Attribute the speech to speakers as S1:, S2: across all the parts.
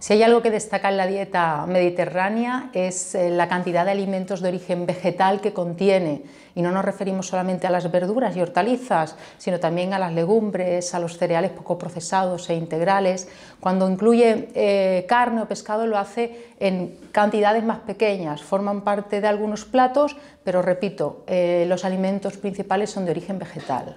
S1: Si hay algo que destaca en la dieta mediterránea es eh, la cantidad de alimentos de origen vegetal que contiene. Y no nos referimos solamente a las verduras y hortalizas, sino también a las legumbres, a los cereales poco procesados e integrales. Cuando incluye eh, carne o pescado lo hace en cantidades más pequeñas. Forman parte de algunos platos, pero repito, eh, los alimentos principales son de origen vegetal.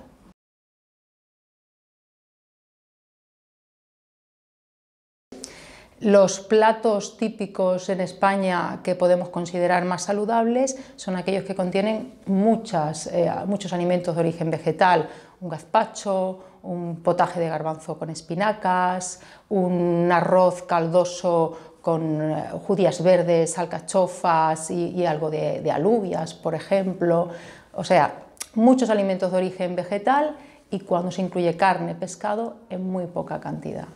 S1: Los platos típicos en España que podemos considerar más saludables son aquellos que contienen eh, muchos alimentos de origen vegetal, un gazpacho, un potaje de garbanzo con espinacas, un arroz caldoso con eh, judías verdes, alcachofas y, algo de, de alubias, por ejemplo. O sea, muchos alimentos de origen vegetal y cuando se incluye carne, pescado, en muy poca cantidad.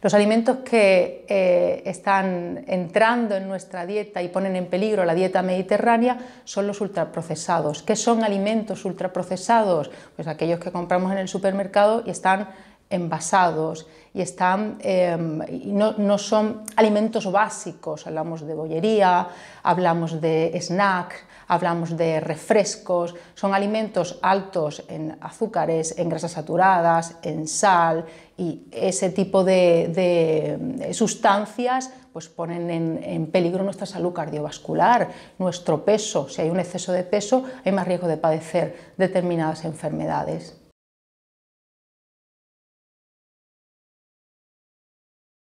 S1: Los alimentos que eh, están entrando en nuestra dieta y ponen en peligro la dieta mediterránea son los ultraprocesados. ¿Qué son alimentos ultraprocesados? Pues aquellos que compramos en el supermercado y están envasados y están, em, no, no, son alimentos básicos, hablamos de bollería, hablamos de snack, hablamos de refrescos, son alimentos altos en azúcares, en grasas saturadas, en sal y ese tipo de, eh, sustancias pues ponen en, peligro nuestra salud cardiovascular, nuestro peso. Si hay un exceso de peso, hay más riesgo de padecer determinadas enfermedades.